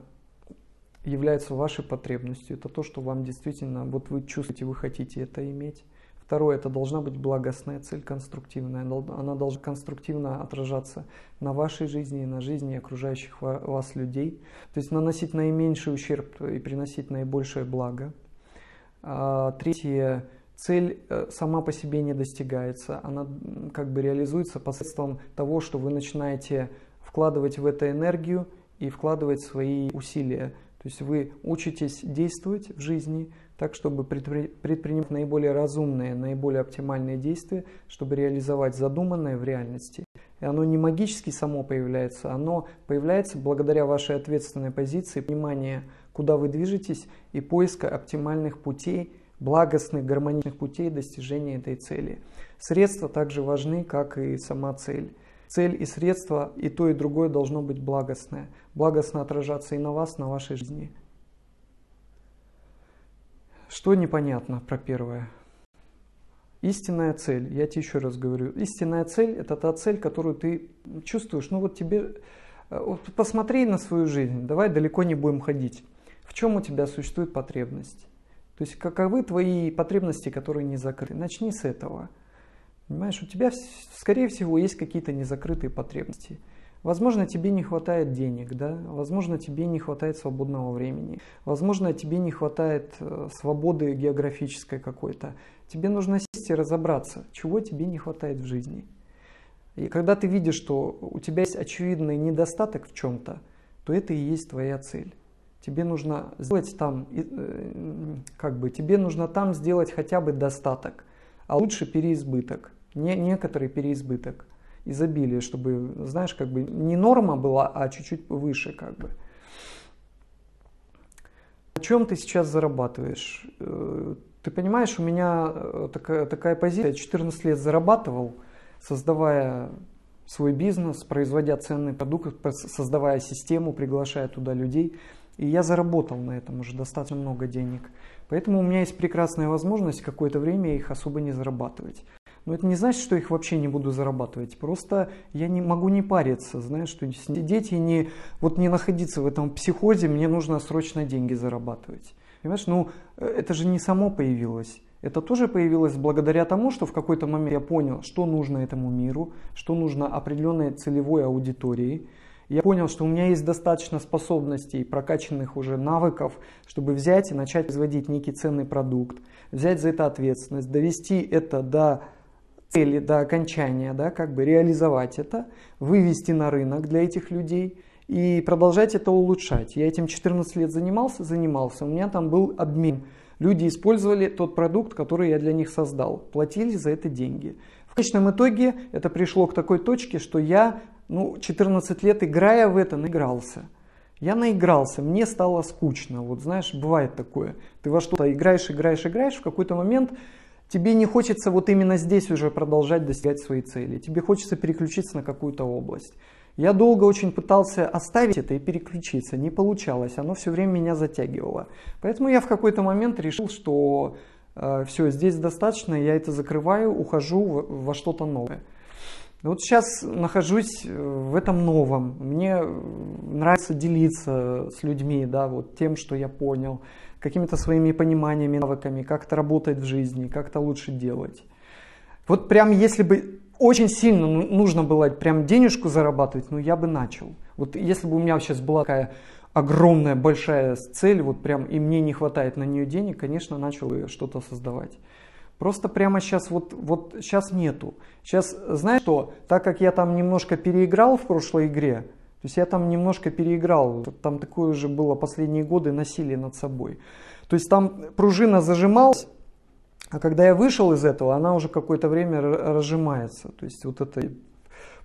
Speaker 1: является вашей потребностью, это то, что вам действительно, вот вы чувствуете, вы хотите это иметь. Второе, это должна быть благостная цель, конструктивная. Она должна конструктивно отражаться на вашей жизни и на жизни окружающих вас людей. То есть наносить наименьший ущерб и приносить наибольшее благо. А, третье, цель э, сама по себе не достигается. Она как бы реализуется посредством того, что вы начинаете вкладывать в это энергию и вкладывать свои усилия. То есть вы учитесь действовать в жизни, так чтобы предпринимать наиболее разумные, наиболее оптимальные действия, чтобы реализовать задуманное в реальности. И оно не магически само появляется, оно появляется благодаря вашей ответственной позиции, понимания, куда вы движетесь, и поиска оптимальных путей, благостных, гармоничных путей достижения этой цели. Средства также важны, как и сама цель. Цель и средства и то, и другое должно быть благостное. Благостно отражаться и на вас, на вашей жизни. Что непонятно про первое? Истинная цель, я тебе еще раз говорю, истинная цель это та цель, которую ты чувствуешь. Ну вот тебе, э, вот посмотри на свою жизнь, давай далеко не будем ходить. В чем у тебя существует потребность? То есть каковы твои потребности, которые не закрыты? Начни с этого. Понимаешь, у тебя, скорее всего, есть какие-то незакрытые потребности. Возможно, тебе не хватает денег, да? возможно, тебе не хватает свободного времени, возможно, тебе не хватает э, свободы географической какой-то. Тебе нужно сесть и разобраться, чего тебе не хватает в жизни. И когда ты видишь, что у тебя есть очевидный недостаток в чем-то, то это и есть твоя цель. Тебе нужно сделать там, э, как бы, тебе нужно там сделать хотя бы достаток, а лучше переизбыток, не, некоторый переизбыток – изобилие, чтобы, знаешь, как бы не норма была, а чуть-чуть выше как бы. На чем ты сейчас зарабатываешь? Э, ты понимаешь, у меня э, такая, такая позиция. Я 14 лет зарабатывал, создавая свой бизнес, производя ценный продукт, создавая систему, приглашая туда людей. И я заработал на этом уже достаточно много денег. Поэтому у меня есть прекрасная возможность какое-то время их особо не зарабатывать. Но это не значит, что их вообще не буду зарабатывать. Просто я не могу не париться, знаешь, что сидеть и не, вот не находиться в этом психозе, мне нужно срочно деньги зарабатывать. Понимаешь, ну э, это же не само появилось. Это тоже появилось благодаря тому, что в какой-то момент я понял, что нужно этому миру, что нужно определенной целевой аудитории. Я понял, что у меня есть достаточно способностей, прокачанных уже навыков, чтобы взять и начать производить некий ценный продукт, взять за это ответственность, довести это до цели до окончания, да, как бы реализовать это, вывести на рынок для этих людей и продолжать это улучшать. Я этим 14 лет занимался, занимался, у меня там был обмен. Люди использовали тот продукт, который я для них создал, платили за это деньги. В конечном итоге это пришло к такой точке, что я ну, 14 лет, играя в это, наигрался. Я наигрался, мне стало скучно. Вот знаешь, бывает такое. Ты во что-то играешь, играешь, играешь, в какой-то момент тебе не хочется вот именно здесь уже продолжать достигать свои цели, тебе хочется переключиться на какую-то область. Я долго очень пытался оставить это и переключиться, не получалось, оно все время меня затягивало. Поэтому я в какой-то момент решил, что э, все, здесь достаточно, я это закрываю, ухожу во, во что-то новое. Вот сейчас нахожусь э, в этом новом. Мне э, нравится делиться с людьми, да, вот тем, что я понял какими-то своими пониманиями, навыками, как это работает в жизни, как это лучше делать. Вот прям если бы очень сильно ну, нужно было прям денежку зарабатывать, ну я бы начал. Вот если бы у меня сейчас была такая огромная, большая цель, вот прям и мне не хватает на нее денег, конечно, начал бы что-то создавать. Просто прямо сейчас вот, вот сейчас нету. Сейчас, знаешь что, так как я там немножко переиграл в прошлой игре, то есть я там немножко переиграл. Там такое уже было последние годы насилие над собой. То есть там пружина зажималась, а когда я вышел из этого, она уже какое-то время разжимается. То есть вот это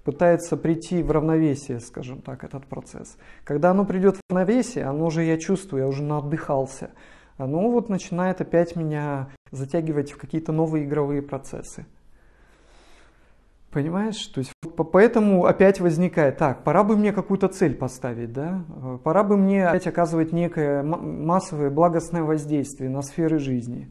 Speaker 1: пытается прийти в равновесие, скажем так, этот процесс. Когда оно придет в равновесие, оно уже, я чувствую, я уже наотдыхался. Оно вот начинает опять меня затягивать в какие-то новые игровые процессы. Понимаешь? То есть поэтому опять возникает, так, пора бы мне какую-то цель поставить, да? Э, пора бы мне опять оказывать некое массовое благостное воздействие на сферы жизни.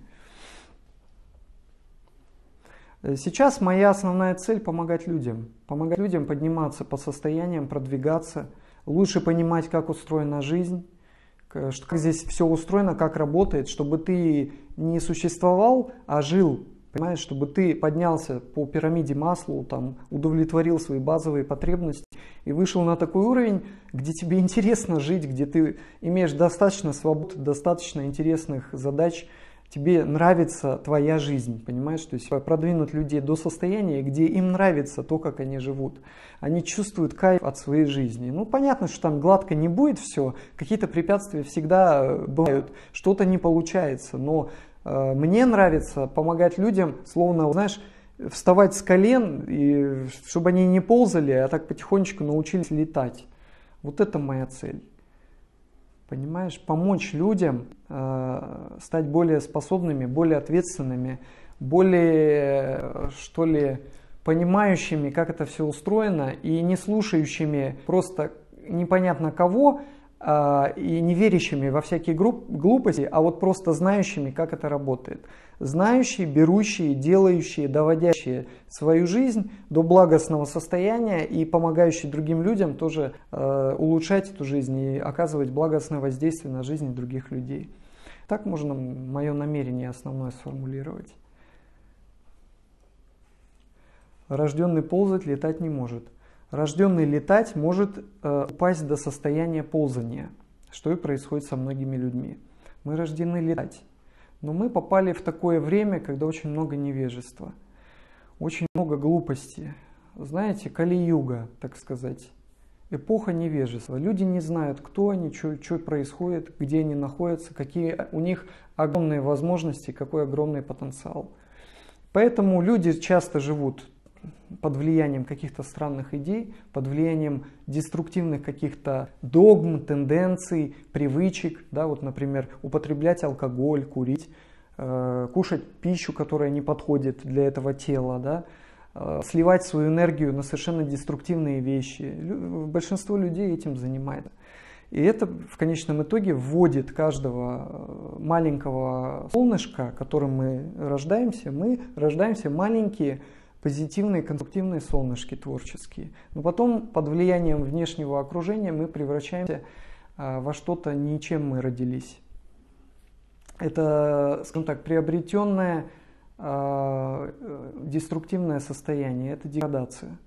Speaker 1: Э, сейчас моя основная цель – помогать людям. Помогать людям подниматься по состояниям, продвигаться, лучше понимать, как устроена жизнь, как здесь все устроено, как работает, чтобы ты не существовал, а жил Понимаешь, чтобы ты поднялся по пирамиде масла, там, удовлетворил свои базовые потребности и вышел на такой уровень, где тебе интересно жить, где ты имеешь достаточно свободы, достаточно интересных задач, тебе нравится твоя жизнь, понимаешь? То есть э, продвинуть людей до состояния, где им нравится то, как они живут. Они чувствуют кайф от своей жизни. Ну, понятно, что там гладко не будет все, какие-то препятствия всегда э, бывают, что-то не получается, но Э, мне нравится помогать людям, словно, знаешь, вставать с колен, и, чтобы они не ползали, а так потихонечку научились летать. Вот это моя цель. Понимаешь, помочь людям э, стать более способными, более ответственными, более, что ли, понимающими, как это все устроено, и не слушающими просто непонятно кого, а, и не верящими во всякие групп, глупости, а вот просто знающими, как это работает. Знающие, берущие, делающие, доводящие свою жизнь до благостного состояния и помогающие другим людям тоже э, улучшать эту жизнь и оказывать благостное воздействие на жизнь других людей. Так можно мое намерение основное сформулировать. Рожденный ползать летать не может. Рожденный летать может э, упасть до состояния ползания, что и происходит со многими людьми. Мы рождены летать, но мы попали в такое время, когда очень много невежества, очень много глупости. Знаете, кали-юга, так сказать. Эпоха невежества. Люди не знают, кто они, что происходит, где они находятся, какие у них огромные возможности, какой огромный потенциал. Поэтому люди часто живут под влиянием каких-то странных идей, под влиянием деструктивных каких-то догм, тенденций, привычек, да, вот, например, употреблять алкоголь, курить, э, кушать пищу, которая не подходит для этого тела, да, э, сливать свою энергию на совершенно деструктивные вещи. Лю- большинство людей этим занимается. И это в конечном итоге вводит каждого э, маленького солнышка, которым мы рождаемся. Мы рождаемся маленькие, позитивные, конструктивные солнышки творческие. Но потом под влиянием внешнего окружения мы превращаемся а, во что-то, ничем мы родились. Это, скажем так, приобретенное а, э, деструктивное состояние, это деградация.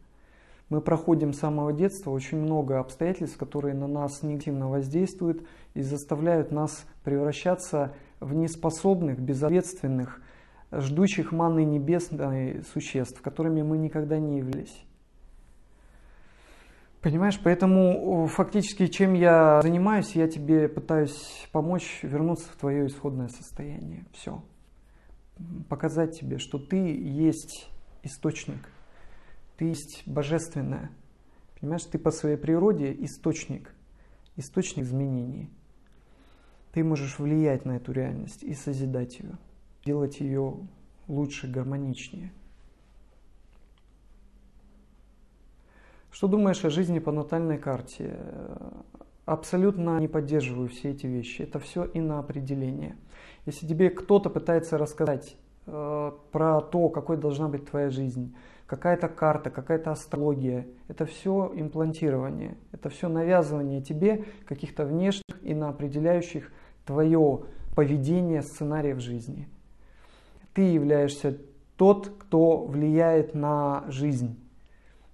Speaker 1: Мы проходим с самого детства очень много обстоятельств, которые на нас негативно воздействуют и заставляют нас превращаться в неспособных, безответственных, ждущих манны небесной существ, которыми мы никогда не являлись. Понимаешь, поэтому э, фактически чем я занимаюсь, я тебе пытаюсь помочь вернуться в твое исходное состояние. Все. Показать тебе, что ты есть источник, ты есть божественное. Понимаешь, ты по своей природе источник, источник изменений. Ты можешь влиять на эту реальность и созидать ее делать ее лучше, гармоничнее. Что думаешь о жизни по натальной карте? Абсолютно не поддерживаю все эти вещи. Это все и на определение. Если тебе кто-то пытается рассказать э, про то, какой должна быть твоя жизнь, какая-то карта, какая-то астрология, это все имплантирование, это все навязывание тебе каких-то внешних и на определяющих твое поведение сценариев жизни ты являешься тот, кто влияет на жизнь.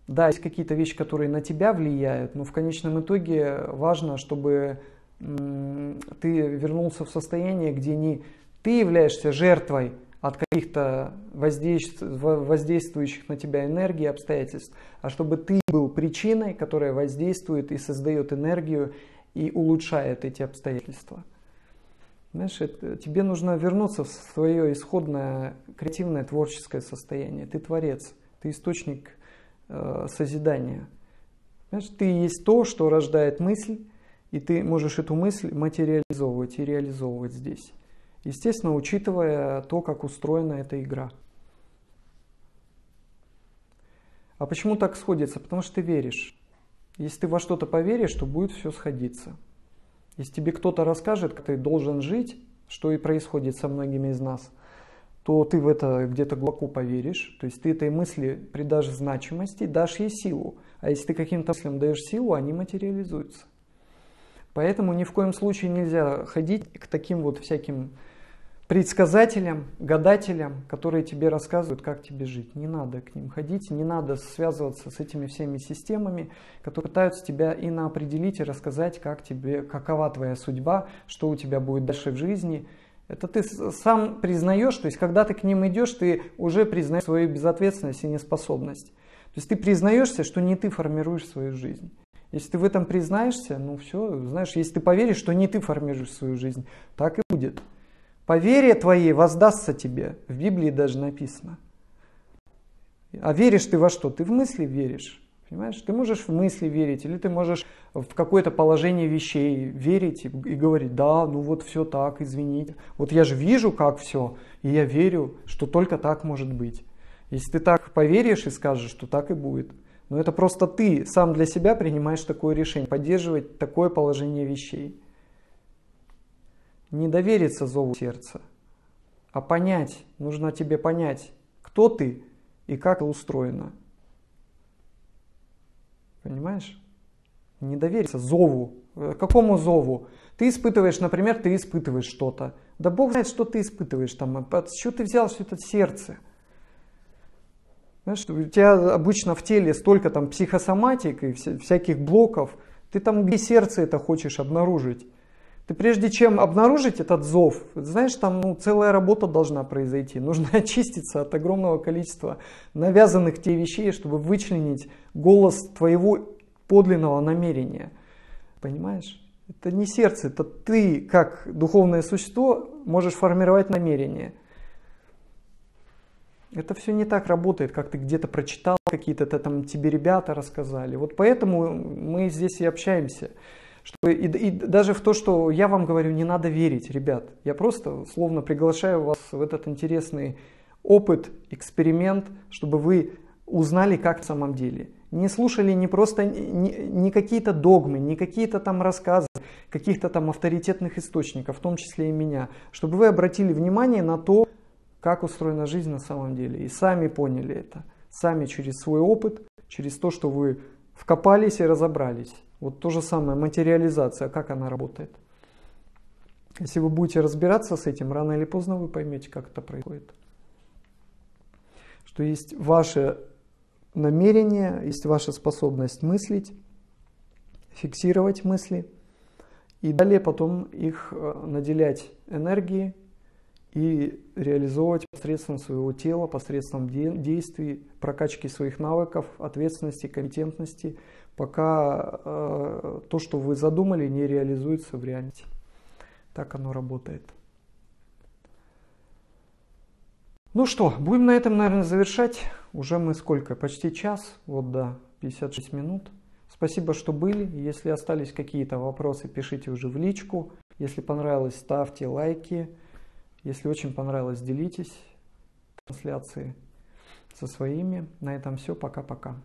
Speaker 1: Да, есть какие-то вещи, которые на тебя влияют, но в конечном итоге важно, чтобы ты вернулся в состояние, где не ты являешься жертвой от каких-то воздействующих на тебя энергии обстоятельств, а чтобы ты был причиной, которая воздействует и создает энергию и улучшает эти обстоятельства. Знаешь, тебе нужно вернуться в свое исходное креативное творческое состояние. Ты творец, ты источник э, созидания. Знаешь, ты есть то, что рождает мысль, и ты можешь эту мысль материализовывать и реализовывать здесь. Естественно, учитывая то, как устроена эта игра. А почему так сходится? Потому что ты веришь. Если ты во что-то поверишь, то будет все сходиться. Если тебе кто-то расскажет, как ты должен жить, что и происходит со многими из нас, то ты в это где-то глубоко поверишь, то есть ты этой мысли придашь значимости, дашь ей силу. А если ты каким-то мыслям даешь силу, они материализуются. Поэтому ни в коем случае нельзя ходить к таким вот всяким предсказателям, гадателям, которые тебе рассказывают, как тебе жить. Не надо к ним ходить, не надо связываться с этими всеми системами, которые пытаются тебя и наопределить, и рассказать, как тебе, какова твоя судьба, что у тебя будет дальше в жизни. Это ты сам признаешь, то есть когда ты к ним идешь, ты уже признаешь свою безответственность и неспособность. То есть ты признаешься, что не ты формируешь свою жизнь. Если ты в этом признаешься, ну все, знаешь, если ты поверишь, что не ты формируешь свою жизнь, так и будет по вере твоей воздастся тебе. В Библии даже написано. А веришь ты во что? Ты в мысли веришь. Понимаешь, ты можешь в мысли верить, или ты можешь в какое-то положение вещей верить и, и говорить, да, ну вот все так, извините. Вот я же вижу, как все, и я верю, что только так может быть. Если ты так поверишь и скажешь, что так и будет. Но это просто ты сам для себя принимаешь такое решение, поддерживать такое положение вещей не довериться зову сердца, а понять, нужно тебе понять, кто ты и как это устроено. Понимаешь? Не довериться зову. Э, какому зову? Ты испытываешь, например, ты испытываешь что-то. Да Бог знает, что ты испытываешь там. А с чего ты взял все это сердце? Знаешь, у тебя обычно в теле столько там психосоматик и всяких блоков. Ты там где сердце это хочешь обнаружить? Ты прежде чем обнаружить этот зов, знаешь, там ну, целая работа должна произойти. Нужно очиститься от огромного количества навязанных тебе вещей, чтобы вычленить голос твоего подлинного намерения. Понимаешь? Это не сердце, это ты, как духовное существо, можешь формировать намерение. Это все не так работает, как ты где-то прочитал, какие-то там тебе ребята рассказали. Вот поэтому мы здесь и общаемся. Что, и, и даже в то, что я вам говорю, не надо верить, ребят. Я просто словно приглашаю вас в этот интересный опыт, эксперимент, чтобы вы узнали, как в самом деле. Не слушали не просто не, не какие-то догмы, не какие-то там рассказы каких-то там авторитетных источников, в том числе и меня, чтобы вы обратили внимание на то, как устроена жизнь на самом деле, и сами поняли это, сами через свой опыт, через то, что вы вкопались и разобрались. Вот то же самое, материализация, как она работает. Если вы будете разбираться с этим, рано или поздно вы поймете, как это происходит. Что есть ваше намерение, есть ваша способность мыслить, фиксировать мысли, и далее потом их э, наделять энергией и реализовывать посредством своего тела, посредством действий, прокачки своих навыков, ответственности, компетентности – пока э, то, что вы задумали, не реализуется в реальности. Так оно работает. Ну что, будем на этом, наверное, завершать. Уже мы сколько? Почти час. Вот да, 56 минут. Спасибо, что были. Если остались какие-то вопросы, пишите уже в личку. Если понравилось, ставьте лайки. Если очень понравилось, делитесь трансляцией со своими. На этом все. Пока-пока.